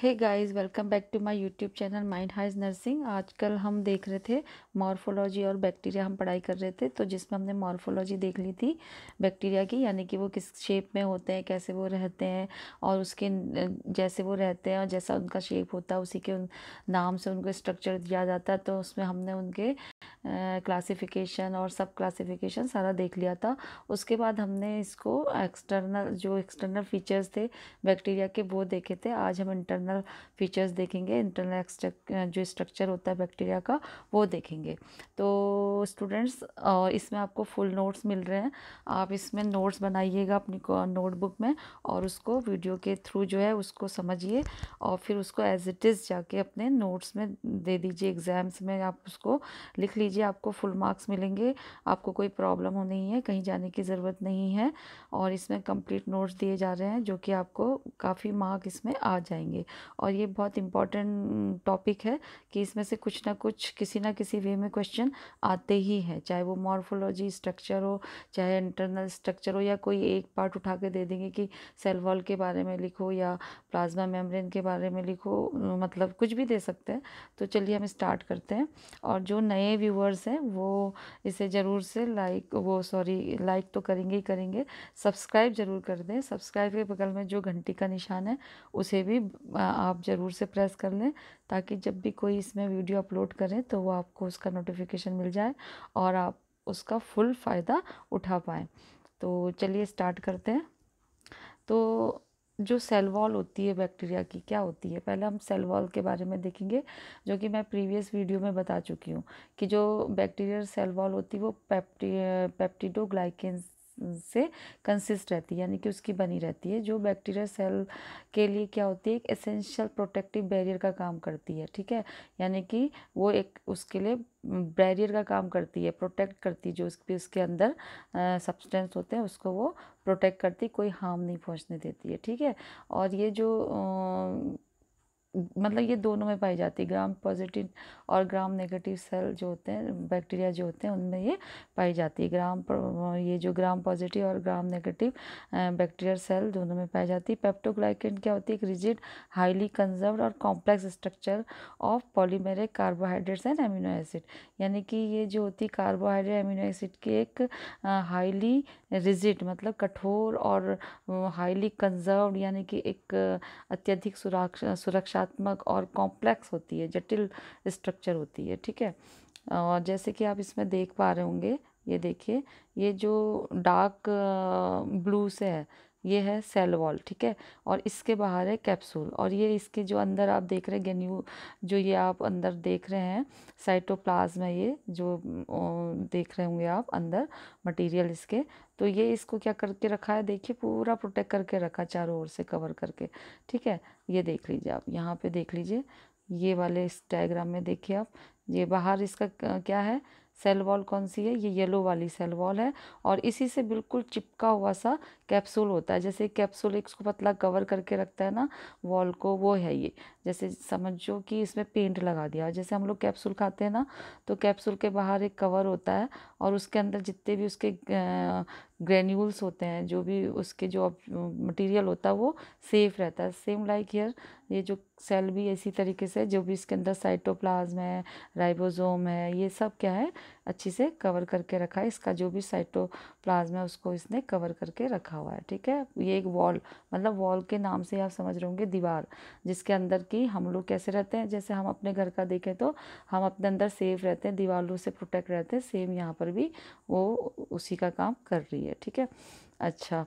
hey guys welcome back to my YouTube channel mind highs nursing आजकल हम देख रहे थे मॉर्फोलॉजी और बैक्टीरिया हम पढ़ाई कर रहे थे तो जिसमें हमने मॉर्फोलॉजी देख ली थी बैक्टीरिया की यानी कि वो किस शेप में होते हैं कैसे वो रहते हैं और उसके जैसे वो रहते हैं और जैसा उनका शेप होता है उसी के नाम से उनको स्ट्रक्चर दिया जाता है तो उसमें हमने उनके क्लासीफिकेशन और सब क्लासीफिकेशन सारा देख लिया था उसके बाद हमने इसको एक्सटर्नल जो एक्सटर्नल फीचर्स थे बैक्टीरिया के वो देखे थे आज हम इंटरनल इंटरनल फीचर्स देखेंगे इंटरनल जो स्ट्रक्चर होता है बैक्टीरिया का वो देखेंगे तो स्टूडेंट्स इसमें आपको फुल नोट्स मिल रहे हैं आप इसमें नोट्स बनाइएगा अपनी नोटबुक में और उसको वीडियो के थ्रू जो है उसको समझिए और फिर उसको एज इट इज़ जाके अपने नोट्स में दे दीजिए एग्ज़ाम्स में आप उसको लिख लीजिए आपको फुल मार्क्स मिलेंगे आपको कोई प्रॉब्लम हो नहीं है कहीं जाने की ज़रूरत नहीं है और इसमें कंप्लीट नोट्स दिए जा रहे हैं जो कि आपको काफ़ी मार्क इसमें आ जाएंगे और ये बहुत इम्पॉर्टेंट टॉपिक mm, है कि इसमें से कुछ ना कुछ किसी ना किसी वे में क्वेश्चन आते ही हैं चाहे वो मॉर्फोलॉजी स्ट्रक्चर हो चाहे इंटरनल स्ट्रक्चर हो या कोई एक पार्ट उठा के दे देंगे कि सेल वॉल के बारे में लिखो या प्लाज्मा मेम्ब्रेन के बारे में लिखो mm, मतलब कुछ भी दे सकते हैं तो चलिए हम स्टार्ट करते हैं और जो नए व्यूअर्स हैं वो इसे ज़रूर से लाइक वो सॉरी लाइक तो करेंगे ही करेंगे सब्सक्राइब ज़रूर कर दें सब्सक्राइब के बगल में जो घंटी का निशान है उसे भी आ, आप ज़रूर से प्रेस कर लें ताकि जब भी कोई इसमें वीडियो अपलोड करें तो वो आपको उसका नोटिफिकेशन मिल जाए और आप उसका फुल फ़ायदा उठा पाएँ तो चलिए स्टार्ट करते हैं तो जो सेल वॉल होती है बैक्टीरिया की क्या होती है पहले हम सेल वॉल के बारे में देखेंगे जो कि मैं प्रीवियस वीडियो में बता चुकी हूँ कि जो बैक्टीरियल सेल वॉल होती है वो पेप्टी पेप्टिडोग्लाइकेंस से कंसिस्ट रहती है यानी कि उसकी बनी रहती है जो बैक्टीरिया सेल के लिए क्या होती है एक एसेंशियल प्रोटेक्टिव बैरियर का काम करती है ठीक है यानी कि वो एक उसके लिए बैरियर का काम करती है प्रोटेक्ट करती है जो उसके उसके अंदर सब्सटेंस होते हैं उसको वो प्रोटेक्ट करती कोई हार्म नहीं पहुंचने देती है ठीक है और ये जो आ, मतलब ये दोनों में पाई जाती है ग्राम पॉजिटिव और ग्राम नेगेटिव सेल जो होते हैं बैक्टीरिया जो होते हैं उनमें ये पाई जाती है ग्राम ये जो ग्राम पॉजिटिव और ग्राम नेगेटिव बैक्टीरिया सेल दोनों में पाई जाती है पेप्टोग्लाइकिन क्या होती है एक रिजिड हाईली कंजर्व और complex structure of polymeric carbohydrates and amino acid यानी कि ये जो होती है कार्बोहाइड्रेट एमिनो एसिड की एक हाईली रिजिड मतलब कठोर और हाईली कंजर्व यानी कि एक अत्यधिक सुरक्षा विश्लेषणात्मक और कॉम्प्लेक्स होती है जटिल स्ट्रक्चर होती है ठीक है और जैसे कि आप इसमें देख पा रहे होंगे ये देखिए ये जो डार्क ब्लू से है ये है सेल वॉल ठीक है और इसके बाहर है कैप्सूल और ये इसके जो अंदर आप देख रहे हैं गेन्यू जो ये आप अंदर देख रहे हैं साइटोप्लाज्म है ये जो देख रहे होंगे आप अंदर मटेरियल इसके तो ये इसको क्या करके रखा है देखिए पूरा प्रोटेक्ट करके रखा चारों ओर से कवर करके ठीक है ये देख लीजिए आप यहाँ पर देख लीजिए ये वाले इस डायग्राम में देखिए आप ये बाहर इसका क्या है सेल वॉल कौन सी है ये येलो वाली सेल वॉल है और इसी से बिल्कुल चिपका हुआ सा कैप्सूल होता है जैसे कैप्सूल एक इसको पतला कवर करके रखता है ना वॉल को वो है ये जैसे समझो कि इसमें पेंट लगा दिया जैसे हम लोग कैप्सूल खाते हैं ना तो कैप्सूल के बाहर एक कवर होता है और उसके अंदर जितने भी उसके ग्रेन्यूल्स होते हैं जो भी उसके जो मटीरियल होता है वो सेफ रहता है सेम लाइक हेयर ये जो सेल भी इसी तरीके से जो भी इसके अंदर साइटोप्लाज्म है राइबोसोम है ये सब क्या है अच्छी से कवर करके रखा है इसका जो भी साइटोप्लाज्म है उसको इसने कवर करके रखा हुआ है ठीक है ये एक वॉल मतलब वॉल के नाम से आप समझ रहे होंगे दीवार जिसके अंदर की हम लोग कैसे रहते हैं जैसे हम अपने घर का देखें तो हम अपने अंदर सेफ रहते हैं दीवारों से प्रोटेक्ट रहते हैं सेम यहाँ पर भी वो उसी का काम कर रही है ठीक है अच्छा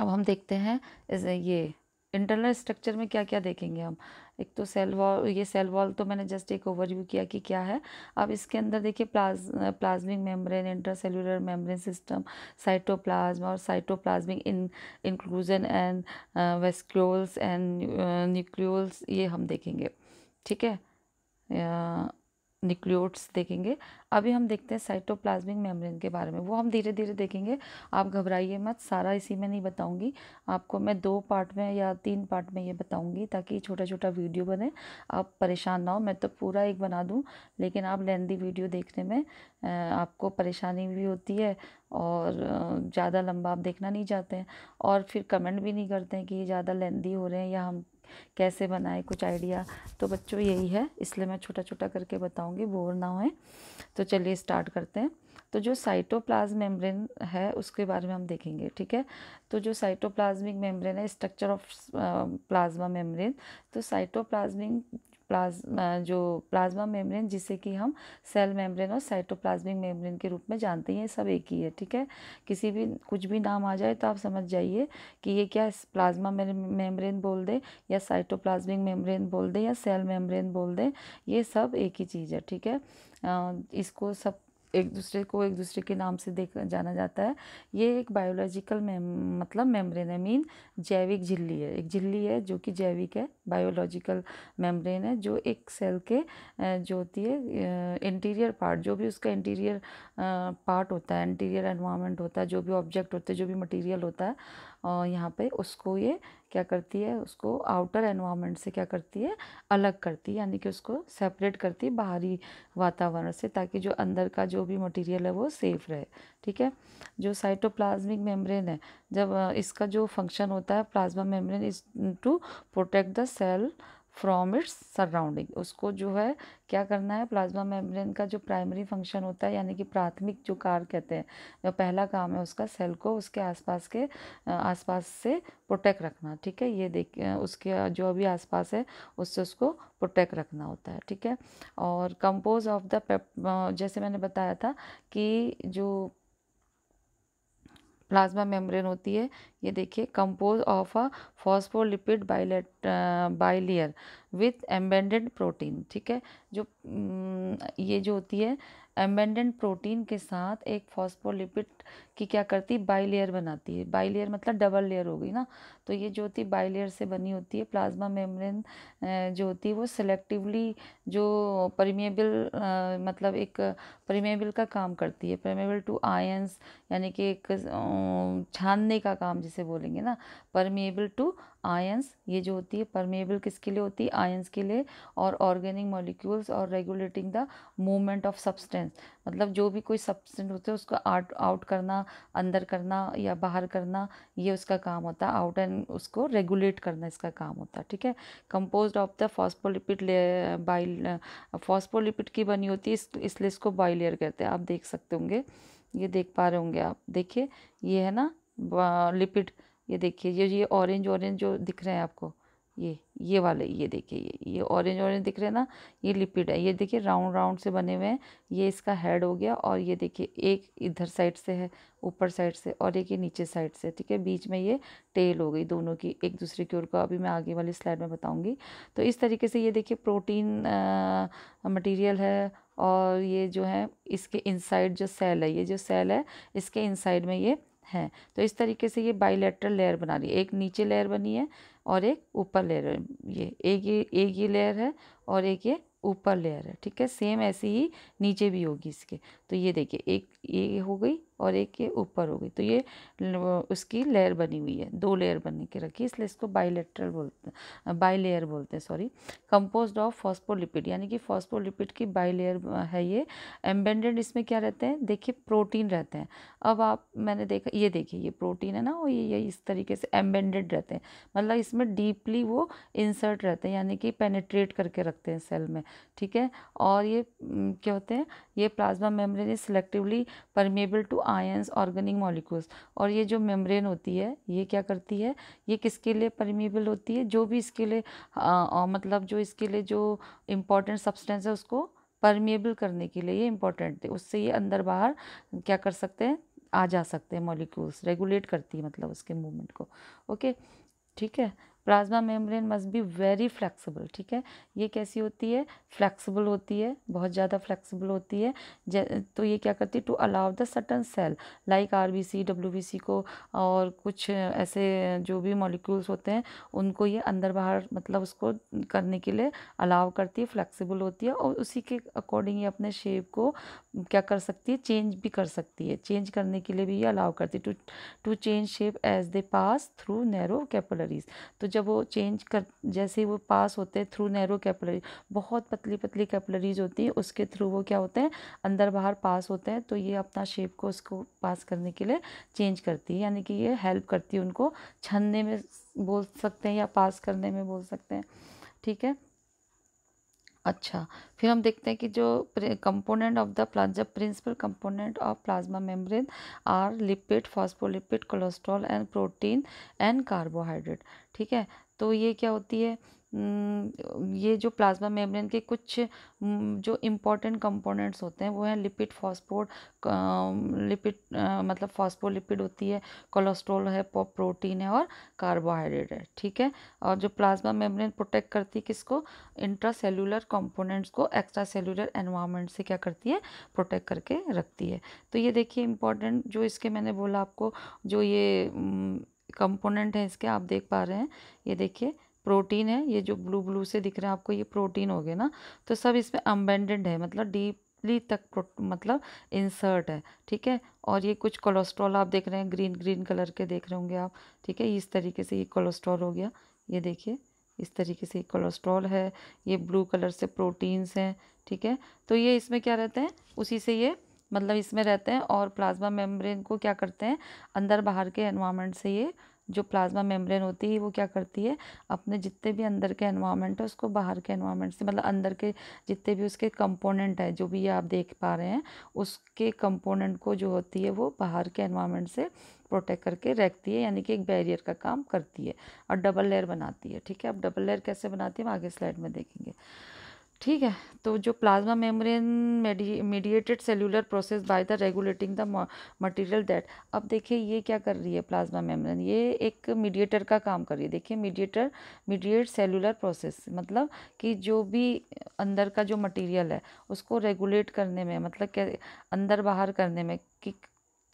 अब हम देखते हैं ये इंटरनल स्ट्रक्चर में क्या क्या देखेंगे हम एक तो सेल वॉल ये सेल वॉल तो मैंने जस्ट एक ओवरव्यू किया कि क्या है अब इसके अंदर देखिए प्लाज plasmic membrane intercellular membrane system cytoplasm और cytoplasmic in inclusion and vesicles and nucleoles ये हम देखेंगे ठीक है न्यूक्लियोट्स देखेंगे अभी हम देखते हैं साइटोप्लाज्मिक मेम्ब्रेन के बारे में वो हम धीरे धीरे देखेंगे आप घबराइए मत सारा इसी में नहीं बताऊंगी आपको मैं दो पार्ट में या तीन पार्ट में ये बताऊंगी ताकि छोटा छोटा वीडियो बने आप परेशान ना हो मैं तो पूरा एक बना दूँ लेकिन आप लेंदी वीडियो देखने में आपको परेशानी भी होती है और ज़्यादा लंबा आप देखना नहीं चाहते हैं और फिर कमेंट भी नहीं करते हैं कि ये ज़्यादा लेंदी हो रहे हैं या हम कैसे बनाए कुछ आइडिया तो बच्चों यही है इसलिए मैं छोटा छोटा करके बताऊँगी बोर ना होए तो चलिए स्टार्ट करते हैं तो जो साइटोप्लाज्म मेम्ब्रेन है उसके बारे में हम देखेंगे ठीक है तो जो साइटोप्लाज्मिक मेम्ब्रेन है स्ट्रक्चर ऑफ प्लाज्मा मेम्ब्रेन तो साइटोप्लाज्मिक प्लाज जो प्लाज्मा मेम्ब्रेन जिसे कि हम सेल मेम्ब्रेन और साइटोप्लाज्मिक मेम्ब्रेन के रूप में जानते हैं सब एक ही है ठीक है किसी भी कुछ भी नाम आ जाए तो आप समझ जाइए कि ये क्या प्लाज्मा मेम्ब्रेन बोल दे या साइटोप्लाज्मिक मेम्ब्रेन बोल दे या सेल मेम्ब्रेन बोल दे ये सब एक ही चीज़ है ठीक है इसको सब एक दूसरे को एक दूसरे के नाम से देख जाना जाता है ये एक बायोलॉजिकल मेम मतलब मेम्ब्रेन है मीन जैविक झिल्ली है एक झिल्ली है जो कि जैविक है बायोलॉजिकल मेम्ब्रेन है जो एक सेल के जो होती है इंटीरियर पार्ट जो भी उसका इंटीरियर पार्ट होता है इंटीरियर एनवायरनमेंट होता है जो भी ऑब्जेक्ट होते हैं जो भी मटीरियल होता है यहाँ पर उसको ये क्या करती है उसको आउटर एनवायरनमेंट से क्या करती है अलग करती है यानी कि उसको सेपरेट करती है बाहरी वातावरण से ताकि जो अंदर का जो भी मटेरियल है वो सेफ रहे ठीक है जो साइटोप्लाज्मिक मेम्ब्रेन है जब इसका जो फंक्शन होता है plasma membrane is to protect the cell from its surrounding उसको जो है क्या करना है प्लाज्मा मेम्ब्रेन का जो प्राइमरी फंक्शन होता है यानी कि प्राथमिक जो कार्य कहते हैं जो पहला काम है उसका सेल को उसके आसपास के आसपास से प्रोटेक्ट रखना ठीक है ये देख उसके जो अभी आसपास है उससे उसको प्रोटेक्ट रखना होता है ठीक है और कंपोज ऑफ द जैसे मैंने बताया था कि जो प्लाज्मा मेम्ब्रेन होती है ये देखिए compose of a phospholipid bilayer bilayer with embedded protein ठीक है जो ये जो होती है एम्बेंडेड प्रोटीन के साथ एक फॉस्फोलिपिड कि क्या करती है बाई लेयर बनाती है बाई लेयर मतलब डबल लेयर हो गई ना तो ये जो होती है बाई लेयर से बनी होती है प्लाज्मा मेम्ब्रेन जो होती है वो सेलेक्टिवली जो परमेबल मतलब एक परमेबल का काम करती है परमेबल टू आयंस यानी कि एक छानने का काम जिसे बोलेंगे ना परमेबल टू आयंस ये जो होती है परमेबल किसके लिए होती है आयंस के लिए और ऑर्गेनिक मॉलिक्यूल्स और regulating the movement of substance मतलब जो भी कोई सब्सटेंस होते हैं उसको आउट आउट करना अंदर करना या बाहर करना ये उसका काम होता है आउट एंड उसको रेगुलेट करना इसका काम होता है ठीक है कंपोज ऑफ द फॉस्पोलिपिड ले बाइल फॉस्पोलिपिड की बनी होती है इस, इसलिए इसको बाइलेयर कहते हैं आप देख सकते होंगे ये देख पा रहे होंगे आप देखिए ये है ना लिपिड ये देखिए ये ये ऑरेंज ऑरेंज जो दिख रहे हैं आपको ये ये वाले ये देखिए ये ये ऑरेंज ऑरेंज दिख रहे हैं ना ये लिपिड है ये देखिए राउंड राउंड से बने हुए हैं ये इसका हेड हो गया और ये देखिए एक इधर साइड से है ऊपर साइड से और एक ये नीचे साइड से ठीक है बीच में ये टेल हो गई दोनों की एक दूसरे की ओर का अभी मैं आगे वाली स्लाइड में बताऊँगी तो इस तरीके से ये देखिए प्रोटीन मटीरियल है और ये जो है इसके इनसाइड जो सेल है ये जो सेल है इसके इनसाइड में ये है तो इस तरीके से ये बाइलेटरल लेयर बना रही है एक नीचे लेयर बनी है और एक ऊपर लेयर ये एक ये एक ये लेयर है और एक ये ऊपर लेयर है ठीक है सेम ऐसी ही नीचे भी होगी इसके तो ये देखिए एक ये हो गई और एक ये ऊपर होगी तो ये उसकी लेयर बनी हुई है दो लेयर बनने के रखी इसलिए इसको बाईलेट्रल बोलते हैं बाई लेयर बोलते हैं सॉरी कंपोज ऑफ फॉस्फोलिपिड यानी कि फॉस्फोलिपिड की बाई लेयर है ये एम्बेंडेड इसमें क्या रहते हैं देखिए प्रोटीन रहते हैं अब आप मैंने देखा ये देखिए ये प्रोटीन है ना और ये, ये इस तरीके से एम्बेंडेड रहते हैं मतलब इसमें डीपली वो इंसर्ट रहते हैं यानी कि पेनेट्रेट करके रखते हैं सेल में ठीक है और ये क्या होते हैं ये plasma membrane selectively permeable to ions organic molecules और ये जो मेम्ब्रेन होती है ये क्या करती है ये किसके लिए परमिबल होती है जो भी इसके लिए आ, मतलब जो इसके लिए जो इम्पोर्टेंट सब्सटेंस है उसको परमिएबल करने के लिए ये इम्पोर्टेंट थे उससे ये अंदर बाहर क्या कर सकते हैं आ जा सकते हैं मॉलिक्यूल्स रेगुलेट करती है मतलब उसके मूवमेंट को ओके ठीक है plasma membrane must be very flexible ठीक है ये कैसी होती है फ्लेक्सिबल होती है बहुत ज़्यादा फ्लेक्सिबल होती है तो ये क्या करती है to allow the certain cell like R B C W B C को और कुछ ऐसे जो भी मॉलिक्यूल्स होते हैं उनको ये अंदर बाहर मतलब उसको करने के लिए अलाउ करती है फ्लैक्सीबल होती है और उसी के अकॉर्डिंग ये अपने शेप को क्या कर सकती है चेंज भी कर सकती है चेंज करने के लिए भी ये अलाउ करती है to to change shape as they pass through narrow capillaries तो जब वो चेंज कर जैसे ही वो पास होते हैं थ्रू नैरो कैपलरी बहुत पतली पतली कैपलरीज होती हैं उसके थ्रू वो क्या होते हैं अंदर बाहर पास होते हैं तो ये अपना शेप को उसको पास करने के लिए चेंज करती है यानी कि ये हेल्प करती है उनको छनने में बोल सकते हैं या पास करने में बोल सकते हैं ठीक है अच्छा फिर हम देखते हैं कि जो component of the plasma principal component of plasma membrane are lipid phospholipid cholesterol and protein and carbohydrate ठीक है तो ये क्या होती है ये जो प्लाज्मा मेम्ब्रेन के कुछ जो इम्पोर्टेंट कंपोनेंट्स होते हैं वो हैं लिपिड फॉस्फोड लिपिड मतलब फॉस्फोलिपिड होती है कोलेस्ट्रोल है प्रोटीन है और कार्बोहाइड्रेट है ठीक है और जो प्लाज्मा मेम्ब्रेन प्रोटेक्ट करती है किसको इंट्रा सेलुलर कॉम्पोनेंट्स को एक्स्ट्रा सेलुलर एनवायरमेंट से क्या करती है प्रोटेक्ट करके रखती है तो ये देखिए इम्पोर्टेंट जो इसके मैंने बोला आपको जो ये कंपोनेंट है इसके आप देख पा रहे हैं ये देखिए प्रोटीन है ये जो ब्लू ब्लू से दिख रहे हैं आपको ये प्रोटीन हो गए ना तो सब इसमें अम्बेंडेड है मतलब डीप ली तक मतलब इंसर्ट है ठीक है और ये कुछ कोलेस्ट्रॉल आप देख रहे हैं ग्रीन ग्रीन कलर के देख रहे होंगे आप ठीक है इस तरीके से ये कोलेस्ट्रॉल हो गया ये देखिए इस तरीके से कोलेस्ट्रॉल है ये ब्लू कलर से प्रोटीन्स हैं ठीक है तो ये इसमें क्या रहते हैं उसी से ये मतलब इसमें रहते हैं और प्लाज्मा मेम्ब्रेन को क्या करते हैं अंदर बाहर के एनवामेंट से ये जो प्लाज्मा मेम्ब्रेन होती है वो क्या करती है अपने जितने भी अंदर के एनवायरनमेंट है उसको बाहर के एनवायरनमेंट से मतलब अंदर के जितने भी उसके कंपोनेंट है जो भी आप देख पा रहे हैं उसके कंपोनेंट को जो होती है वो बाहर के एनवायरनमेंट से प्रोटेक्ट करके रखती है यानी कि एक बैरियर का काम करती है और डबल लेयर बनाती है ठीक है अब डबल लेयर कैसे बनाती है हम आगे स्लाइड में देखेंगे ठीक है तो जो plasma membrane mediated cellular process by the regulating the material that अब देखिए ये क्या कर रही है प्लाज्मा मेम्ब्रेन ये एक मीडिएटर का काम कर रही है देखिए मीडिएटर मीडिएट सेलुलर प्रोसेस मतलब कि जो भी अंदर का जो मटेरियल है उसको रेगुलेट करने में मतलब क्या अंदर बाहर करने में कि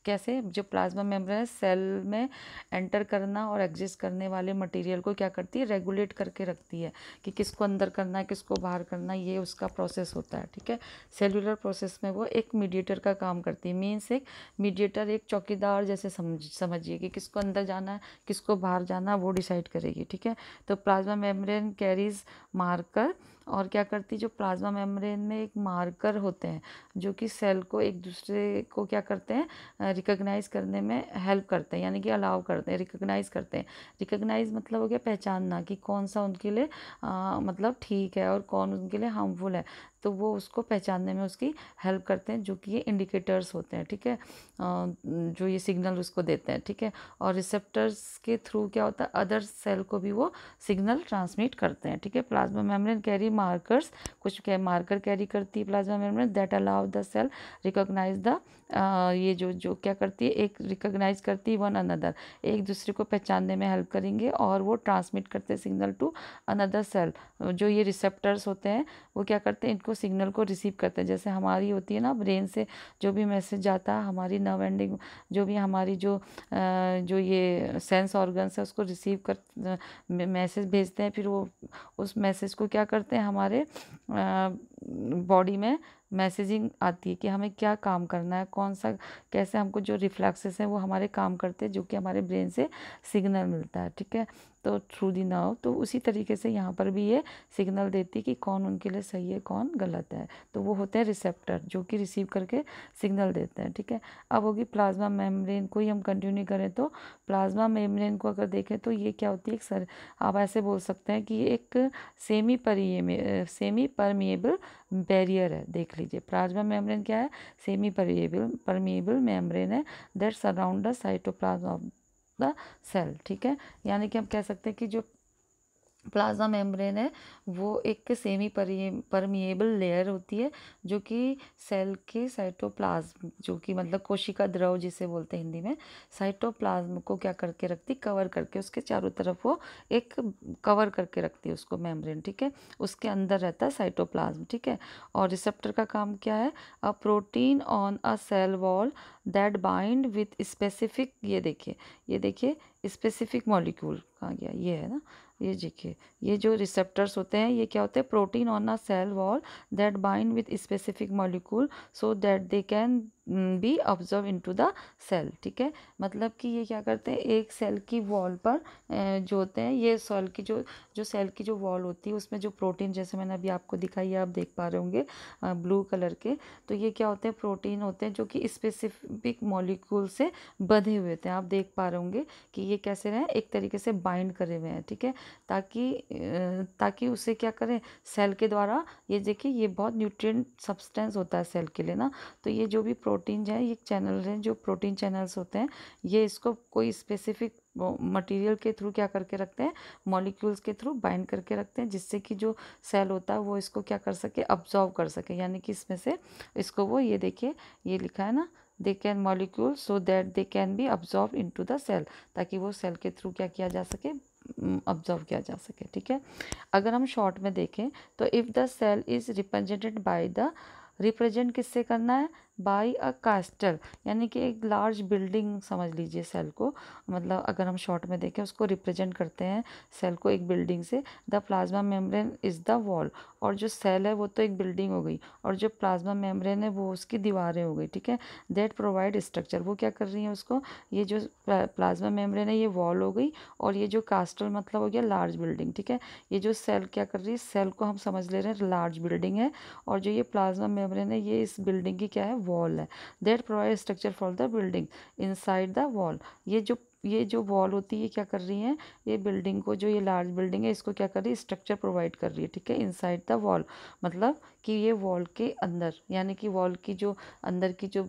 कैसे जो प्लाज्मा मेम्ब्रेन है सेल में एंटर करना और एग्जिस्ट करने वाले मटेरियल को क्या करती है रेगुलेट करके रखती है कि किसको अंदर करना है किसको बाहर करना है ये उसका प्रोसेस होता है ठीक है सेलुलर प्रोसेस में वो एक मीडिएटर का काम करती है मीन्स एक मीडिएटर एक चौकीदार जैसे समझ समझिए कि किसको अंदर जाना है किसको बाहर जाना है वो डिसाइड करेगी ठीक है तो प्लाज्मा मेम्ब्रेन कैरीज मार्कर और क्या करती है जो प्लाज्मा मेम्ब्रेन में एक मार्कर होते हैं जो कि सेल को एक दूसरे को क्या करते हैं रिकग्नाइज़ करने में हेल्प करते हैं यानी कि अलाउ करते हैं रिकॉग्नाइज करते हैं रिकॉग्नाइज मतलब हो गया पहचानना कि कौन सा उनके लिए आ, मतलब ठीक है और कौन उनके लिए हार्मफुल है तो वो उसको पहचानने में उसकी हेल्प करते हैं जो कि ये इंडिकेटर्स होते हैं ठीक है जो ये सिग्नल उसको देते हैं ठीक है और रिसेप्टर्स के थ्रू क्या होता है अदर सेल को भी वो सिग्नल ट्रांसमिट करते हैं ठीक है प्लाज्मा मेम्ब्रेन कैरी मार्कर्स कुछ क्या मार्कर कैरी करती है plasma membrane that allow the cell recognise the ये जो जो क्या करती है एक रिकोगनाइज करती है वन अनदर एक दूसरे को पहचानने में हेल्प करेंगे और वो ट्रांसमिट करते सिग्नल टू अनदर सेल जो ये रिसेप्टर्स होते हैं वो क्या करते हैं इनको सिग्नल को रिसीव करते हैं जैसे हमारी होती है ना ब्रेन से जो भी मैसेज जाता है हमारी नर्व एंडिंग जो भी हमारी जो जो ये सेंस ऑर्गन्स है उसको रिसीव कर मैसेज भेजते हैं फिर वो उस मैसेज को क्या करते हैं हमारे बॉडी में मैसेजिंग आती है कि हमें क्या काम करना है कौन सा कैसे हमको जो रिफ्लैक्सेस हैं वो हमारे काम करते हैं जो कि हमारे ब्रेन से सिग्नल मिलता है ठीक है तो थ्रू दी नाव तो उसी तरीके से यहाँ पर भी ये सिग्नल देती कि कौन उनके लिए सही है कौन गलत है तो वो होते हैं रिसेप्टर जो कि रिसीव करके सिग्नल देते हैं ठीक है अब होगी प्लाज्मा मेम्ब्रेन को ही हम कंटिन्यू करें तो प्लाज्मा मेम्ब्रेन को अगर देखें तो ये क्या होती है सर आप ऐसे बोल सकते हैं कि एक सेमी परिये सेमी परमिएबल बैरियर है देख लीजिए प्लाज्मा मेम्ब्रेन क्या है सेमी परमिएबल परमिएबल मेम्ब्रेन है that surround the cytoplasma the cell ठीक है यानी कि हम कह सकते हैं कि जो प्लाज्मा मेम्ब्रेन है वो एक सेमी परमिएबल लेयर होती है जो कि सेल के साइटोप्लाज्म जो कि मतलब कोशिका द्रव जिसे बोलते हैं हिंदी में साइटोप्लाज्म को क्या करके रखती कवर करके उसके चारों तरफ वो एक कवर करके रखती है उसको मेम्ब्रेन ठीक है उसके अंदर रहता है साइटोप्लाज्म ठीक है और रिसेप्टर का काम क्या है a protein on a cell wall that bind with specific ये देखिए ये देखिए स्पेसिफिक मॉलिक्यूल कहा गया ये है ना ये देखिए ये जो रिसेप्टर्स होते हैं ये क्या होते हैं protein on a cell wall that bind with specific molecule so that they can be observe into the cell ठीक है मतलब कि ये क्या करते हैं एक सेल की वॉल पर जो होते हैं ये सेल की जो जो सेल की जो वॉल होती है उसमें जो प्रोटीन जैसे मैंने अभी आपको दिखाई है आप देख पा रहे होंगे ब्लू कलर के तो ये क्या होते हैं प्रोटीन होते हैं जो कि स्पेसिफिक मॉलिक्यूल से बंधे हुए होते हैं आप देख पा रहे होंगे कि ये कैसे रहें एक तरीके से बाइंड करे हुए हैं ठीक है ताकि ताकि उसे क्या करें सेल के द्वारा ये देखिए ये बहुत न्यूट्रिय सब्सटेंस होता है सेल के लिए ना तो ये जो भी प्रो प्रोटीन जो है ये चैनल हैं जो प्रोटीन चैनल्स होते हैं ये इसको कोई स्पेसिफिक मटेरियल के थ्रू क्या करके रखते हैं मॉलिक्यूल्स के थ्रू बाइंड करके रखते हैं जिससे कि जो सेल होता है वो इसको क्या कर सके अब्जॉर्व कर सके यानी कि इसमें से इसको वो ये देखिए ये लिखा है ना they can molecule so that they can be absorb in the cell ताकि वो सेल के थ्रू क्या किया जा सके ऑब्जर्व किया जा सके ठीक है अगर हम शॉर्ट में देखें तो if the cell is represented by the represent किससे करना है बाई अ कास्टल यानी कि एक लार्ज बिल्डिंग समझ लीजिए सेल को मतलब अगर हम शॉर्ट में देखें उसको रिप्रेजेंट करते हैं सेल को एक बिल्डिंग से the plasma membrane is the wall और जो सेल है वो तो एक बिल्डिंग हो गई और जो प्लाज्मा मेम्ब्रेन है वो उसकी दीवारें हो गई ठीक है दैट प्रोवाइड स्ट्रक्चर वो क्या कर रही है उसको ये जो प्लाज्मा मेम्ब्रेन है ये वॉल हो गई और ये जो कास्टल मतलब हो गया लार्ज बिल्डिंग ठीक है ये जो सेल क्या कर रही है सेल को हम समझ ले रहे हैं लार्ज बिल्डिंग है और जो ये प्लाज्मा मेम्ब्रेन है ये इस बिल्डिंग की क्या है वॉल है that provide structure for the building inside the wall ये जो ये जो वॉल होती है क्या कर रही है ये बिल्डिंग को जो ये लार्ज बिल्डिंग है इसको क्या कर रही है स्ट्रक्चर प्रोवाइड कर रही है ठीक है इनसाइड द वॉल मतलब कि ये वॉल के अंदर यानी कि वॉल की जो अंदर की जो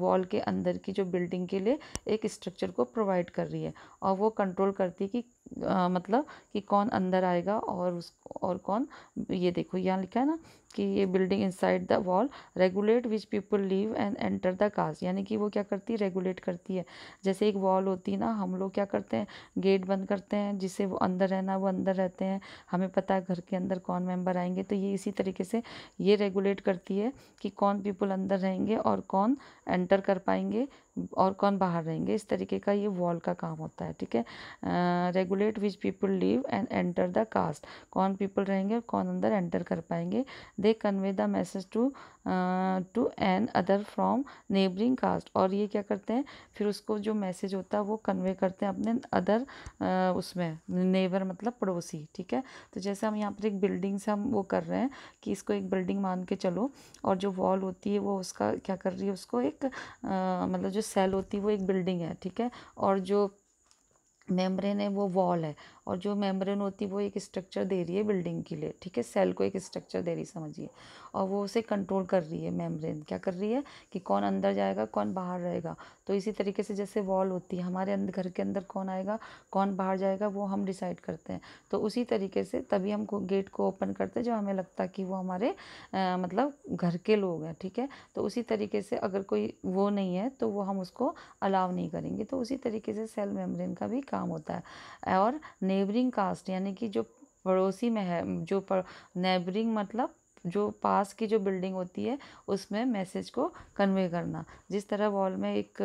वॉल के अंदर की जो बिल्डिंग के लिए एक स्ट्रक्चर को प्रोवाइड कर रही है और वो कंट्रोल करती है कि आ, मतलब कि कौन अंदर आएगा और उस और कौन ये देखो यहाँ लिखा है ना कि ये building inside the wall regulate which people live and enter the cast यानी कि वो क्या करती है रेगुलेट करती है जैसे एक वॉल होती है ना हम लोग क्या करते हैं गेट बंद करते हैं जिससे वो अंदर रहना वो अंदर रहते हैं हमें पता है घर के अंदर कौन मेंबर आएंगे तो ये इसी तरीके से ये रेगुलेट करती है कि कौन पीपल अंदर रहेंगे और कौन एंटर कर पाएंगे और कौन बाहर रहेंगे इस तरीके का ये वॉल का काम होता है ठीक है regulate which people live and enter the cast कौन पीपल रहेंगे और कौन अंदर एंटर कर पाएंगे they convey the message to to another from neighbouring cast और ये क्या करते हैं फिर उसको जो मैसेज होता है वो कन्वे करते हैं अपने अदर uh, उसमें नेबर मतलब पड़ोसी ठीक है तो जैसे हम यहाँ पर एक बिल्डिंग से हम वो कर रहे हैं कि इसको एक बिल्डिंग मान के चलो और जो वॉल होती है वो उसका क्या कर रही है उसको एक uh, मतलब जो सेल होती है वो एक बिल्डिंग है ठीक है और जो मेम्ब्रेन है वो वॉल है और जो मेम्ब्रेन होती है वो एक स्ट्रक्चर दे रही है बिल्डिंग के लिए ठीक है सेल को एक स्ट्रक्चर दे रही है समझिए और वो उसे कंट्रोल कर रही है मेम्ब्रेन क्या कर रही है कि कौन अंदर जाएगा कौन बाहर रहेगा तो इसी तरीके से जैसे वॉल होती है हमारे अंदर घर के अंदर कौन आएगा कौन बाहर जाएगा वो हम डिसाइड करते हैं तो उसी तरीके से तभी हम गेट को ओपन करते हैं जो हमें लगता है कि वो हमारे आ, मतलब घर के लोग हैं ठीक है तो उसी तरीके से अगर कोई वो नहीं है तो वो हम उसको अलाव नहीं करेंगे तो उसी तरीके से सेल मेम्ब्रेन का भी काम होता है और नेबरिंग कास्ट यानी कि जो पड़ोसी में है जो नेबरिंग मतलब जो पास की जो बिल्डिंग होती है उसमें मैसेज को कन्वे करना जिस तरह वॉल में एक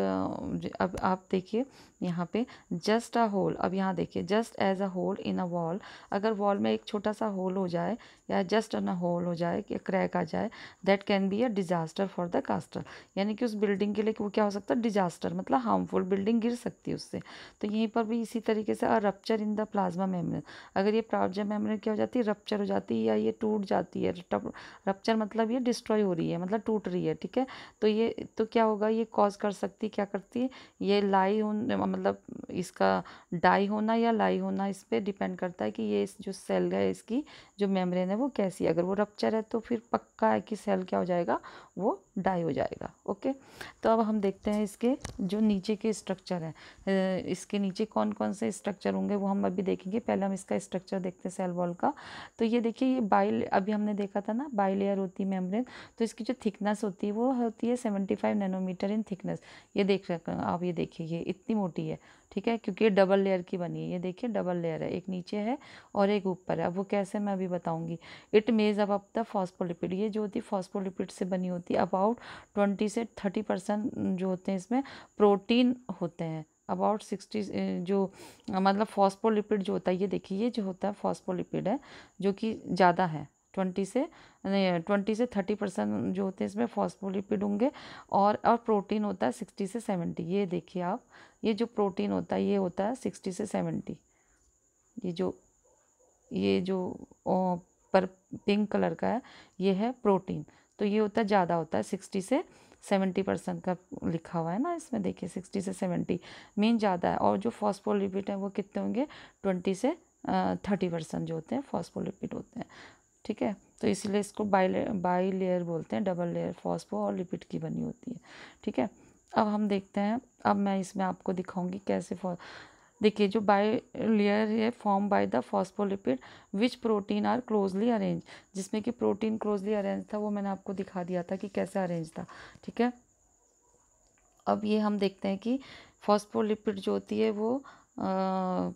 अब आप देखिए यहाँ पे जस्ट अ होल अब यहाँ देखिए just as a hole in a wall अगर वॉल में एक छोटा सा होल हो जाए या जस्ट अन अ होल हो जाए या क्रैक आ जाए that can be a disaster for the caster यानी कि उस बिल्डिंग के लिए वो क्या हो सकता है डिज़ास्टर मतलब हार्मफुल बिल्डिंग गिर सकती है उससे तो यहीं पर भी इसी तरीके से a rupture in the plasma membrane अगर ये प्लाज्मा मेम्ब्रेन क्या हो जाती है रप्चर हो जाती है या ये टूट जाती है रप्चर मतलब ये डिस्ट्रॉय हो रही है मतलब टूट रही है ठीक है तो ये तो क्या होगा ये कॉज कर सकती क्या करती है ये लाई हो मतलब इसका डाई होना या लाई होना इस पर डिपेंड करता है कि ये जो सेल है इसकी जो मेम्ब्रेन है वो कैसी है अगर वो रप्चर है तो फिर पक्का है कि सेल क्या हो जाएगा वो डाई हो जाएगा ओके तो अब हम देखते हैं इसके जो नीचे के स्ट्रक्चर हैं इसके नीचे कौन कौन से स्ट्रक्चर होंगे वो हम अभी देखेंगे पहले हम इसका स्ट्रक्चर देखते हैं सेल वॉल का तो ये देखिए ये बाइल अभी हमने देखा था ना बाई लेयर होती है मेम्ब्रेन तो इसकी जो थिकनेस होती है वो होती है seventy five nanometer in thickness ये देख सकते आप ये देखिए ये इतनी मोटी है ठीक है क्योंकि ये डबल लेयर की बनी है ये देखिए डबल लेयर है एक नीचे है और एक ऊपर है अब वो कैसे मैं अभी बताऊंगी इट मेज अब द फॉस्फोलिपिड ये जो होती है फॉस्फोलिपिड से बनी होती है अबाउट अबाउट ट्वेंटी से थर्टी परसेंट जो होते हैं इसमें प्रोटीन होते हैं अबाउट सिक्सटी जो मतलब फॉस्फोलिपिड जो होता है ये देखिए ये जो होता है फॉस्फोलिपिड है जो कि ज़्यादा है ट्वेंटी से ट्वेंटी से थर्टी परसेंट जो होते हैं इसमें फॉस्फोलिपिड होंगे और और प्रोटीन होता है सिक्सटी से सेवेंटी ये देखिए आप ये जो प्रोटीन होता है ये होता है सिक्सटी से सेवेंटी ये जो ये जो ओ, पर पिंक कलर का है ये है प्रोटीन तो ये होता है ज़्यादा होता है सिक्सटी से सेवेंटी परसेंट का लिखा हुआ है ना इसमें देखिए सिक्सटी से सेवेंटी मेन ज़्यादा है और जो फॉस्पोलिपिड है वो कितने होंगे ट्वेंटी से थर्टी परसेंट जो होते हैं फॉस्पोलिपिड होते हैं ठीक है तो इसलिए इसको बाई बाई लेयर बोलते हैं डबल लेयर फॉस्पो और लिपिड की बनी होती है ठीक है अब हम देखते हैं अब मैं इसमें आपको दिखाऊंगी कैसे देखिए जो बाय लेयर है form by the phospholipid which protein are closely arrange जिसमें कि प्रोटीन क्लोजली अरेंज था वो मैंने आपको दिखा दिया था कि कैसे अरेंज था ठीक है अब ये हम देखते हैं कि फॉस्फोलिपिड जो होती है वो आ,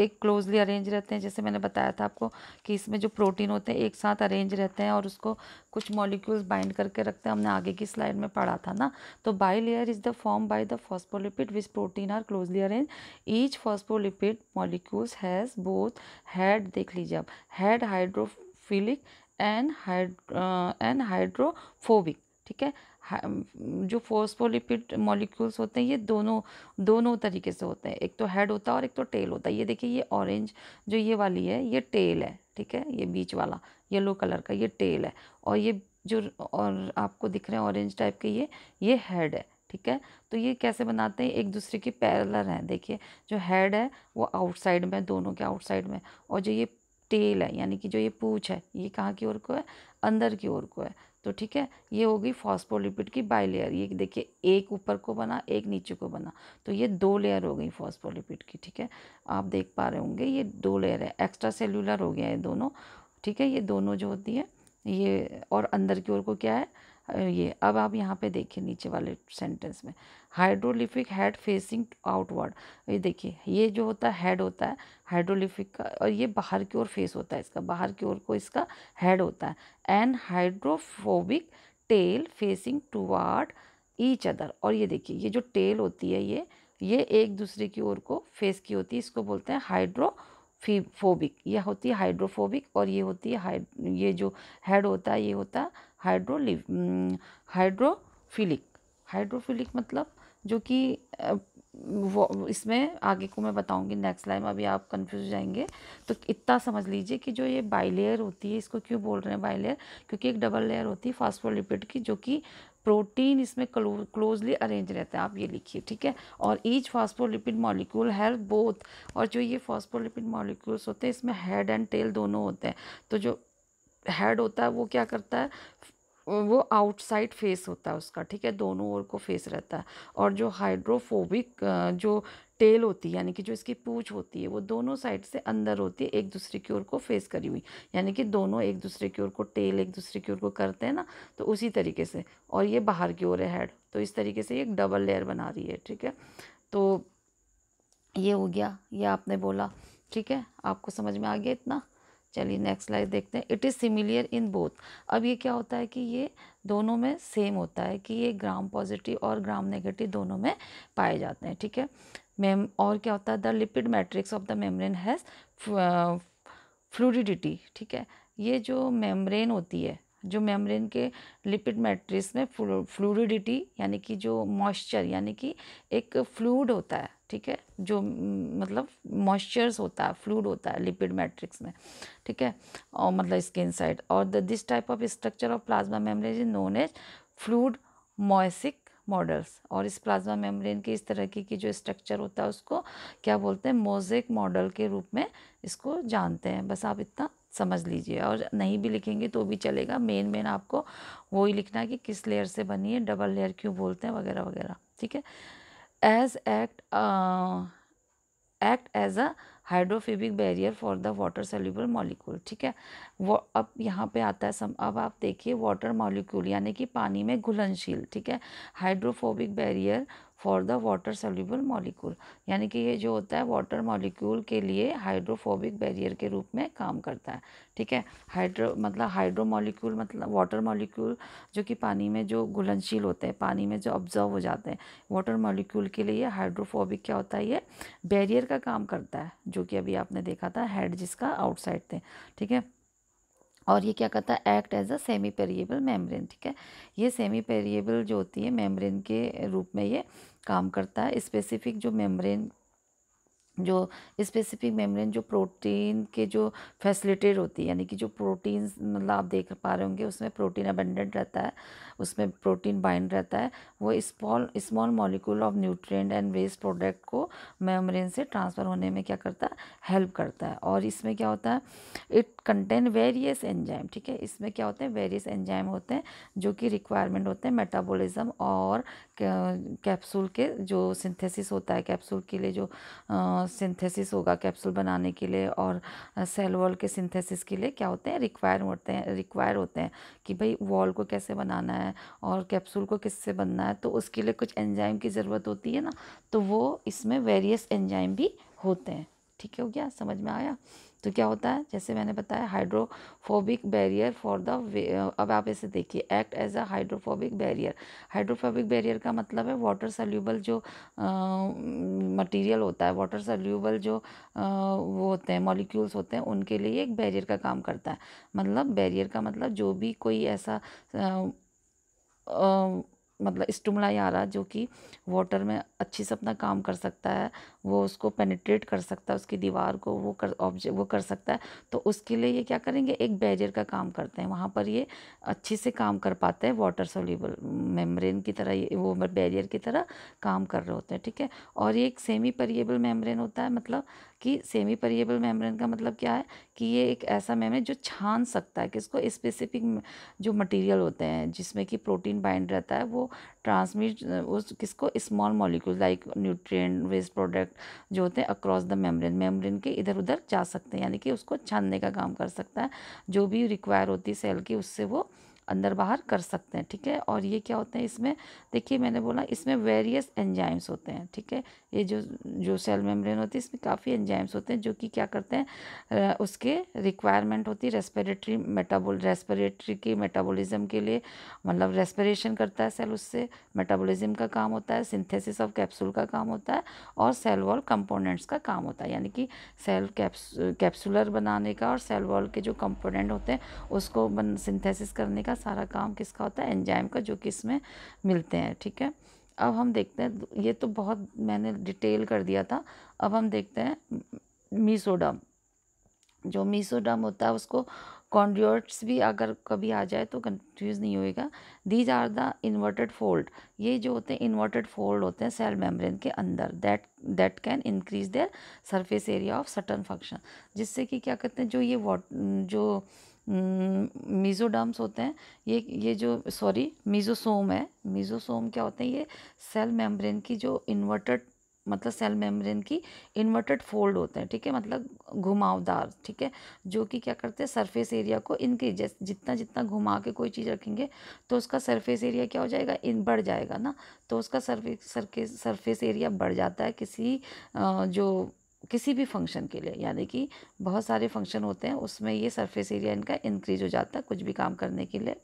एक क्लोजली अरेंज रहते हैं जैसे मैंने बताया था आपको कि इसमें जो प्रोटीन होते हैं एक साथ अरेंज रहते हैं और उसको कुछ मॉलिक्यूल्स बाइंड करके रखते हैं हमने आगे की स्लाइड में पढ़ा था ना तो bilayer is the form by the phospholipid which protein are closely arrange each phospholipid molecules has both head देख लीजिए अब हैड हाइड्रोफिलिक एंड हाइड एंड हाइड्रोफोबिक ठीक है जो फोस्फोलिपिड मॉलिक्यूल्स होते हैं ये दोनों दोनों तरीके से होते हैं एक तो हेड होता है और एक तो टेल होता है ये देखिए ये ऑरेंज जो ये वाली है ये टेल है ठीक है ये बीच वाला येलो कलर का ये टेल है और ये जो और आपको दिख रहे हैं ऑरेंज टाइप के ये ये हेड है ठीक है तो ये कैसे बनाते हैं एक दूसरे के पैरलर हैं देखिए जो हेड है वो आउटसाइड में दोनों के आउटसाइड में और जो ये टेल है यानी कि जो ये पूछ है ये कहाँ की ओर को है अंदर की ओर को है तो ठीक है ये होगी फॉस्फोलिपिड की बाई लेयर ये देखिए एक ऊपर को बना एक नीचे को बना तो ये दो लेयर हो गई फॉस्फोलिपिड की ठीक है आप देख पा रहे होंगे ये दो लेयर है एक्स्ट्रा सेलुलर हो गया है दोनों ठीक है ये दोनों जो होती है ये और अंदर की ओर को क्या है ये अब आप यहाँ पे देखिए नीचे वाले सेंटेंस में हाइड्रोलिफिक हेड फेसिंग आउटवर्ड ये देखिए ये जो होता है हेड होता है हाइड्रोलिफिक का और ये बाहर की ओर फेस होता है इसका बाहर की ओर को इसका हेड होता है and hydrophobic tail facing toward each other और ये देखिए ये जो टेल होती है ये ये एक दूसरे की ओर को फेस की होती है इसको बोलते हैं हाइड्रो फोबिक यह होती है हाइड्रोफोबिक और ये होती है हाइड ये जो हेड होता है ये होता है हाइड्रोलि हम्म, हाइड्रोफिलिक हाइड्रोफिलिक मतलब जो कि वो इसमें आगे को मैं बताऊंगी नेक्स्ट लाइन में अभी आप कंफ्यूज जाएंगे तो इतना समझ लीजिए कि जो ये बाइलेयर होती है इसको क्यों बोल रहे हैं बाइलेयर क्योंकि एक डबल लेयर होती है फास्फोलिपिड की जो कि प्रोटीन इसमें क्लोजली अरेंज रहता है आप ये लिखिए ठीक है और each phospholipid molecule help both और जो ये फॉस्फोलिपिड मॉलिक्यूल्स होते हैं इसमें हेड एंड टेल दोनों होते हैं तो जो हेड होता है वो क्या करता है वो आउटसाइड फेस होता है उसका ठीक है दोनों ओर को फेस रहता है और जो हाइड्रोफोबिक जो टेल होती है यानी कि जो इसकी पूछ होती है वो दोनों साइड से अंदर होती है एक दूसरे की ओर को फेस करी हुई यानी कि दोनों एक दूसरे की ओर को टेल एक दूसरे की ओर को करते हैं ना तो उसी तरीके से और ये बाहर की ओर है हेड तो इस तरीके से ये एक डबल लेयर बना रही है ठीक है तो ये हो गया ये आपने बोला ठीक है आपको समझ में आ गया इतना चलिए नेक्स्ट स्लाइड देखते हैं it is similar in both अब ये क्या होता है कि ये दोनों में सेम होता है कि ये ग्राम पॉजिटिव और ग्राम नेगेटिव दोनों में पाए जाते हैं ठीक है मेम और क्या होता है the lipid matrix of the membrane has fluidity ठीक है ये जो मेम्ब्रेन होती है जो मेम्ब्रेन के लिपिड मैट्रिक्स में फ्लूडिटी यानी कि जो मॉइस्चर यानी कि एक फ्लूड होता है ठीक है जो मतलब मॉइस्चर्स होता है फ्लूड होता है लिपिड मैट्रिक्स में ठीक है और मतलब स्किन साइड और the this type of structure of plasma membrane is known as fluid mosaic models और इस प्लाज्मा मेम्ब्रेन की इस तरह की, की जो स्ट्रक्चर होता है उसको क्या बोलते हैं मोजेक मॉडल के रूप में इसको जानते हैं बस आप इतना समझ लीजिए और नहीं भी लिखेंगे तो भी चलेगा मेन मेन आपको वो ही लिखना है कि किस लेयर से बनी है डबल लेयर क्यों बोलते हैं वगैरह वगैरह ठीक है as act act as a hydrophobic barrier for the water soluble molecule ठीक है वो अब यहाँ पे आता है सम अब आप देखिए वाटर मॉलिक्यूल यानी कि पानी में घुलनशील ठीक है hydrophobic barrier for the water soluble molecule यानी कि ये जो होता है वाटर मॉलिक्यूल के लिए हाइड्रोफोबिक बैरियर के रूप में काम करता है ठीक है हाइड्रो मतलब हाइड्रो मॉलिक्यूल मतलब वाटर मॉलिक्यूल जो कि पानी में जो घुलनशील होते हैं पानी में जो ऑब्जर्व हो जाते हैं वाटर मॉलिक्यूल के लिए हाइड्रोफोबिक क्या होता है ये बैरियर का काम करता है जो कि अभी आपने देखा था हेड जिसका आउटसाइड थे ठीक है और ये क्या करता है act as a semipermeable membrane ठीक है ये सेमी पेरिएबल जो होती है मेम्ब्रेन के रूप में ये काम करता है स्पेसिफिक जो मेम्ब्रेन जो स्पेसिफिक मेम्ब्रेन जो प्रोटीन के जो फैसिलिटेड होती है यानी कि जो प्रोटीन मतलब आप देख पा रहे होंगे उसमें प्रोटीन अबेंडेंट रहता है उसमें प्रोटीन बाइंड रहता है वो small small molecule of nutrient and waste product को मेम्ब्रेन से ट्रांसफ़र होने में क्या करता है हेल्प करता है और इसमें क्या होता है इट कंटेन वेरियस एंजाइम ठीक है इसमें क्या होते हैं वेरियस एंजाइम होते हैं जो कि रिक्वायरमेंट होते हैं मेटाबोलिज्म और कैप्सूल के जो सिंथेसिस होता है कैप्सूल के लिए जो सिंथेसिस होगा कैप्सूल बनाने के लिए और सेल वॉल के सिंथेसिस के लिए क्या होते हैं रिक्वायर होते हैं रिक्वायर होते हैं कि भाई वॉल को कैसे बनाना है है और कैप्सूल को किससे बनना है तो उसके लिए कुछ एंजाइम की ज़रूरत होती है ना तो वो इसमें वेरियस एंजाइम भी होते हैं ठीक है हो गया समझ में आया तो क्या होता है जैसे मैंने बताया हाइड्रोफोबिक बैरियर फॉर द अब आप इसे देखिए act as a hydrophobic barrier hydrophobic barrier का मतलब है वाटर सल्यूबल जो मटेरियल होता है वाटर सल्यूबल जो आ, वो होते हैं मॉलिक्यूल्स होते हैं उनके लिए एक बैरियर का काम करता है मतलब बैरियर का मतलब जो भी कोई ऐसा आ, मतलब स्टिमुलाई आ रहा जो कि वाटर में अच्छे से अपना काम कर सकता है वो उसको पेनिट्रेट कर सकता है उसकी दीवार को वो कर ऑब्जेक्ट वो कर सकता है तो उसके लिए ये क्या करेंगे एक बैरियर का काम करते हैं वहाँ पर ये अच्छे से काम कर पाते हैं वाटर सोल्यूबल मेम्ब्रेन की तरह ये वो बैरियर की तरह काम कर रहे होते हैं ठीक है और ये एक सेमी परिएबल मेम्ब्रेन होता है मतलब कि सेमी परिएबल मेम्ब्रेन का मतलब क्या है कि ये एक ऐसा मेम्ब्रेन जो छान सकता है किसको स्पेसिफिक जो मटेरियल होते हैं जिसमें कि प्रोटीन बाइंड रहता है वो ट्रांसमिट uh, उस किसको small molecule like nutrient waste product जो होते हैं अक्रॉस द मेम्ब्रेन मेम्ब्रेन के इधर उधर जा सकते हैं यानी कि उसको छानने का काम कर सकता है जो भी रिक्वायर होती है सेल की उससे वो अंदर बाहर कर सकते हैं ठीक है और ये क्या होते हैं इसमें देखिए मैंने बोला इसमें वेरियस एंजाइम्स होते हैं ठीक है ये जो जो सेल मेम्ब्रेन होती है इसमें काफ़ी एंजाइम्स होते हैं जो कि क्या करते हैं उसके रिक्वायरमेंट होती है रेस्पिरेटरी मेटाबोल रेस्पिरेटरी के मेटाबोलिज्म के लिए मतलब रेस्परेशन करता है सेल उससे मेटाबोलिज्म का काम होता है सिंथेसिस ऑफ कैप्सूल का काम होता है और सेल वॉल कंपोनेंट्स का काम होता है यानी कि सेल कैप्सूलर बनाने का और सेल वॉल के जो कंपोनेंट होते हैं उसको सिंथेसिस करने का सारा काम किसका होता है एंजाइम का जो कि इसमें मिलते हैं ठीक है अब हम देखते हैं ये तो बहुत मैंने डिटेल कर दिया था अब हम देखते हैं मीसोडम जो मीसोडम होता है उसको कॉन्ड्योट्स भी अगर कभी आ जाए तो कंफ्यूज नहीं होएगा these are the inverted fold ये जो होते हैं इन्वर्टेड फोल्ड होते हैं सेल मेम्ब्रेन के अंदर that that can increase their surface area of certain function जिससे कि क्या कहते हैं जो ये वॉट जो मीज़ोडर्म्स होते हैं ये ये जो सॉरी मीज़ोसोम है मीज़ोसोम क्या होते हैं ये सेल मेम्ब्रेन की जो इन्वर्टेड मतलब सेल मेम्ब्रेन की इन्वर्टेड फोल्ड होते हैं ठीक है मतलब घुमावदार ठीक है जो कि क्या करते हैं सरफेस एरिया को इनक्रीज जितना जितना घुमा के कोई चीज़ रखेंगे तो उसका सरफेस एरिया क्या हो जाएगा इन बढ़ जाएगा ना तो उसका सरफेस सरफेस एरिया बढ़ जाता है किसी जो किसी भी फंक्शन के लिए यानी कि बहुत सारे फंक्शन होते हैं उसमें ये सरफेस एरिया इनका इंक्रीज हो जाता है कुछ भी काम करने के लिए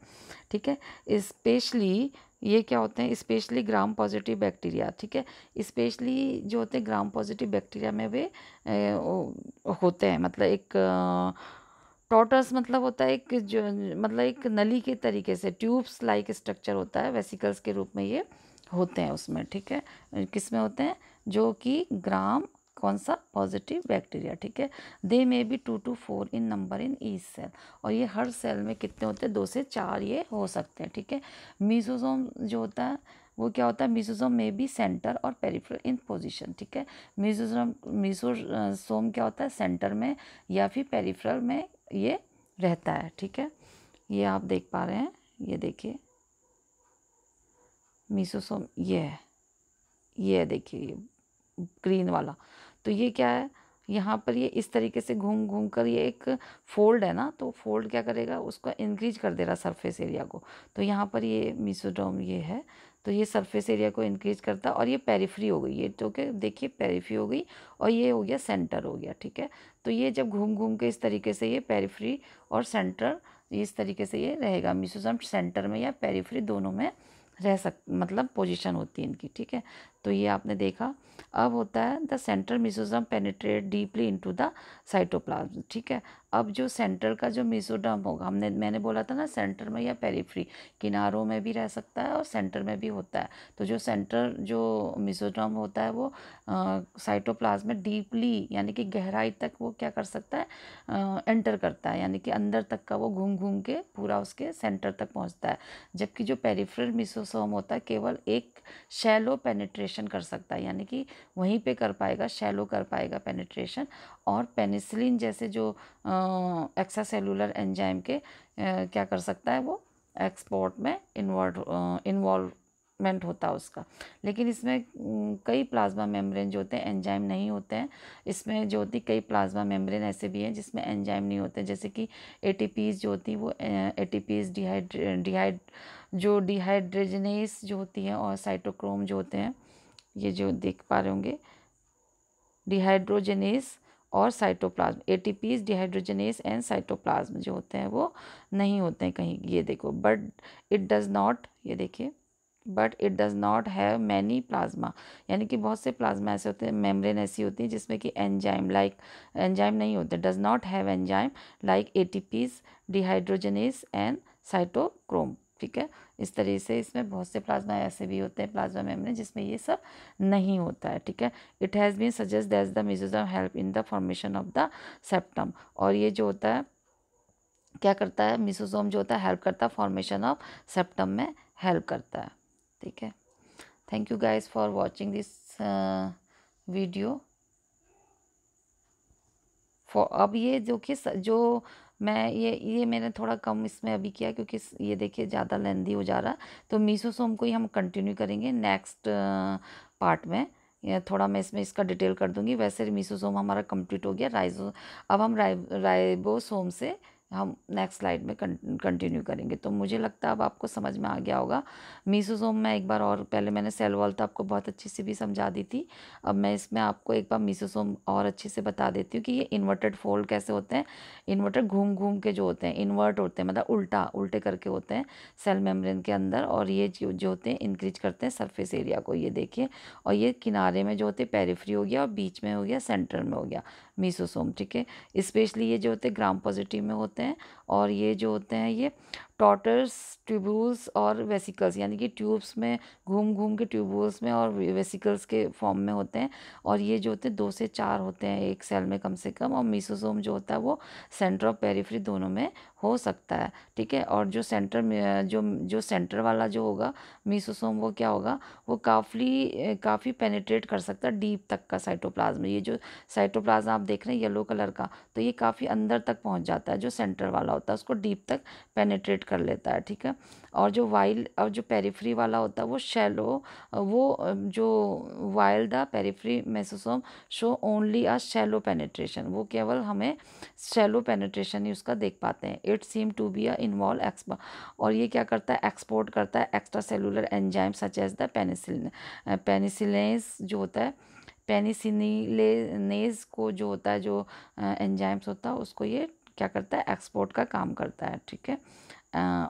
ठीक है इस्पेशली ये क्या होते हैं स्पेशली ग्राम पॉजिटिव बैक्टीरिया ठीक है स्पेशली जो होते हैं ग्राम पॉजिटिव बैक्टीरिया में वे होते हैं मतलब एक टोटर्स टोटस मतलब होता है एक जो मतलब एक नली के तरीके से ट्यूब्स लाइक स्ट्रक्चर होता है वेसिकल्स के रूप में ये होते हैं उसमें ठीक है किस में होते हैं जो कि ग्राम कौन सा पॉजिटिव बैक्टीरिया ठीक है they may be two to four in number in each cell और ये हर सेल में कितने होते हैं दो से चार ये हो सकते हैं ठीक है मीजोजोम जो होता है वो क्या होता है मीजोजोम में भी सेंटर और पेरिफेरल इन पोजीशन ठीक है मीजोजोम मीजोसोम क्या होता है सेंटर में या फिर पेरिफेरल में ये रहता है ठीक है ये आप देख पा रहे हैं ये देखिए मीसोसोम ये है ये देखिए ग्रीन वाला तो ये क्या है यहाँ पर ये इस तरीके से घूम घूम कर ये एक फोल्ड है ना तो फोल्ड क्या करेगा उसको इंक्रीज कर दे रहा सरफेस एरिया को तो यहाँ पर ये मिसोडोम ये है तो ये सरफेस एरिया को इंक्रीज करता और ये पेरीफ्री हो गई ये तो के देखिए पेरीफ्री हो गई और ये हो गया सेंटर हो गया ठीक है तो ये जब घूम घूम के इस तरीके से ये पेरीफ्री और सेंटर इस तरीके से ये रहेगा मिसोजम सेंटर में या पेरीफ्री दोनों में रह सक मतलब पोजीशन होती है इनकी ठीक है तो ये आपने देखा अब होता है the central mesosome penetrate deeply into the cytoplasm ठीक है अब जो सेंटर का जो मिजोडम होगा हमने मैंने बोला था ना सेंटर में या पेरीफ्री किनारों में भी रह सकता है और सेंटर में भी होता है तो जो सेंटर जो मेसोडर्म होता है वो साइटोप्लाज में डीपली यानी कि गहराई तक वो क्या कर सकता है आ, एंटर करता है यानी कि अंदर तक का वो घूम घूम के पूरा उसके सेंटर तक पहुँचता है जबकि जो पेरीफ्रल मिसोसोम होता है केवल एक शैलो पेनिट्रेशन कर सकता है यानी कि वहीं पर कर पाएगा शैलो कर पाएगा पेनिट्रेशन और पेनिसिलिन जैसे जो आ, एक्सा सेलुलर एंजाइम के क्या कर सकता है वो एक्सपोर्ट में इन्वॉल्व इन्वॉल्वमेंट होता है उसका लेकिन इसमें कई प्लाज्मा मेम्ब्रेन जो होते हैं एंजाइम नहीं होते हैं इसमें जो होती कई प्लाज्मा मेम्ब्रेन ऐसे भी हैं जिसमें एंजाइम नहीं होते जैसे कि ए जो होती वो टी डिहाइड्रे डिहाइड जो डिहाइड्रेजनेस जो होती है और साइटोक्रोम जो होते हैं ये जो देख पा रहे होंगे डिहाइड्रोजेनेस और cytoplasm A T dehydrogenase and cytoplasm जो होते हैं वो नहीं होते हैं कहीं ये देखो बट इट डज़ नॉट ये देखिए but it does not have many plasma यानी कि बहुत से प्लाज्मा ऐसे होते हैं मेम्ब्रेन ऐसी होती है जिसमें कि एंजाइम लाइक एंजाइम नहीं होते does not have enzyme like ATPase dehydrogenase and cytochrome ठीक है इस तरह से इसमें बहुत से प्लाज्मा ऐसे भी होते हैं प्लाज्मा मेम्ब्रेन जिसमें ये सब नहीं होता है ठीक है it has been suggest that the mesosome help in the formation of the septum और ये जो होता है क्या करता है मिसोजोम जो होता है हेल्प करता है फॉर्मेशन ऑफ सेप्टम में हेल्प करता है ठीक है thank you guys for watching this video for अब ये जो कि जो मैं ये ये मैंने थोड़ा कम इसमें अभी किया क्योंकि ये देखिए ज़्यादा लेंदी हो जा रहा तो सोम को ही हम कंटिन्यू करेंगे नेक्स्ट पार्ट में थोड़ा मैं इसमें इसका डिटेल कर दूंगी वैसे मीसोसोम हमारा कंप्लीट हो गया राइजो अब हम राइबोसोम से हम नेक्स्ट स्लाइड में कंटिन्यू करेंगे तो मुझे लगता है अब आपको समझ में आ गया होगा मीसोसोम में एक बार और पहले मैंने सेल वॉल तो आपको बहुत अच्छे से भी समझा दी थी अब मैं इसमें आपको एक बार मीसोसोम और अच्छे से बता देती हूँ कि ये इन्वर्टेड फोल्ड कैसे होते हैं इन्वर्टेड घूम घूम के जो होते हैं इन्वर्ट होते हैं मतलब उल्टा उल्टे करके होते हैं सेल मेम्ब्रेन के अंदर और ये जो होते हैं इंक्रीज करते हैं सरफेस एरिया को ये देखिए और ये किनारे में जो होते हैं पेरीफ्री हो गया और बीच में हो गया सेंटर में हो गया मीसोसोम ठीक है स्पेशली ये जो होते हैं ग्राम पॉजिटिव में होते हैं और ये जो होते हैं ये टॉटर्स ट्यूबुल्स और वेसिकल्स यानी कि ट्यूब्स में घूम घूम के ट्यूबुल्स में और वेसिकल्स के फॉर्म में होते हैं और ये जो होते हैं दो से चार होते हैं एक सेल में कम से कम और मीसोसोम जो होता है वो सेंटर ऑफ पेरीफ्री दोनों में हो सकता है ठीक है और जो सेंटर जो जो सेंटर वाला जो होगा मीसोसोम वो क्या होगा वो काफ़ी काफ़ी पेनिट्रेट कर सकता है डीप तक का साइटोप्लाज्म ये जो साइटोप्लाज्म आप देख रहे हैं येलो कलर का तो ये काफ़ी अंदर तक पहुँच जाता है जो सेंटर वाला होता है उसको डीप तक पेनेट्रेट कर लेता है ठीक है और जो वाइल और जो पेरीफ्री वाला होता है वो शेलो वो जो while the peripheral mesosome show only a shallow penetration वो केवल हमें शेलो पेनेट्रेशन ही उसका देख पाते हैं it seem to be a involve एक्सप और ये क्या करता है एक्सपोर्ट करता है extracellular enzyme such as the penicil penicillinase जो होता है पेनिसिनिलेनेज को जो होता है जो एंजाइम्स uh, होता है उसको ये क्या करता है एक्सपोर्ट का काम करता है ठीक है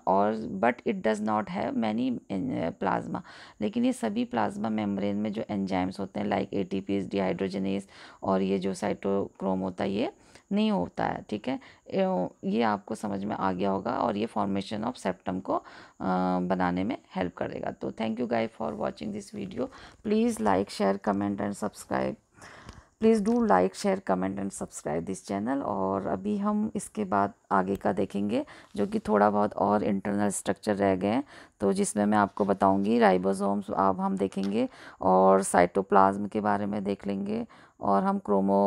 और but it does not have many plasma लेकिन ये सभी प्लाज्मा मेम्ब्रेन में जो एंजाइम्स होते हैं like ATPase dehydrogenase और ये जो साइटोक्रोम होता है ये नहीं होता है ठीक है ये आपको समझ में आ गया होगा और ये फॉर्मेशन ऑफ सेप्टम को बनाने में हेल्प करेगा तो thank you guy for watching this video please like share comment and subscribe please do like share comment and subscribe this channel और अभी हम इसके बाद आगे का देखेंगे जो कि थोड़ा बहुत और इंटरनल स्ट्रक्चर रह गए हैं तो जिसमें मैं आपको बताऊंगी राइबोसोम्स अब हम देखेंगे और साइटोप्लाज्म के बारे में देख लेंगे और हम क्रोमो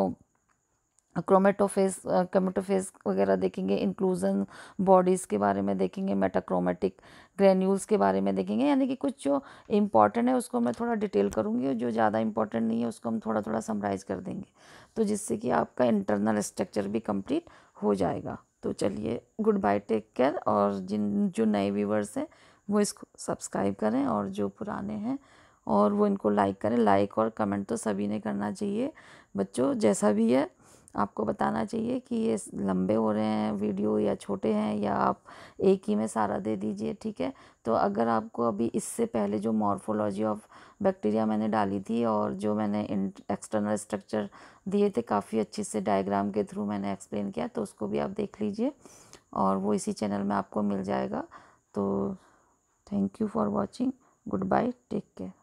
क्रोमेटोफेस क्रोमेटोफेस uh, वगैरह देखेंगे इंक्लूजन बॉडीज़ के बारे में देखेंगे मेटाक्रोमेटिक ग्रेन्यूल्स के बारे में देखेंगे यानी कि कुछ जो इम्पॉर्टेंट है उसको मैं थोड़ा डिटेल करूँगी और जो ज़्यादा इंपॉर्टेंट नहीं है उसको हम थोड़ा थोड़ा समराइज़ कर देंगे तो जिससे कि आपका इंटरनल स्ट्रक्चर भी कम्प्लीट हो जाएगा तो चलिए गुड बाय टेक केयर और जिन जो नए व्यूवर्स हैं वो इसको सब्सक्राइब करें और जो पुराने हैं और वो इनको लाइक करें लाइक और कमेंट तो सभी ने करना चाहिए बच्चों जैसा भी है आपको बताना चाहिए कि ये लंबे हो रहे हैं वीडियो या छोटे हैं या आप एक ही में सारा दे दीजिए ठीक है तो अगर आपको अभी इससे पहले जो मॉर्फोलॉजी ऑफ बैक्टीरिया मैंने डाली थी और जो मैंने एक्सटर्नल स्ट्रक्चर दिए थे काफ़ी अच्छे से डायग्राम के थ्रू मैंने एक्सप्लेन किया तो उसको भी आप देख लीजिए और वो इसी चैनल में आपको मिल जाएगा तो thank you for watching goodbye take care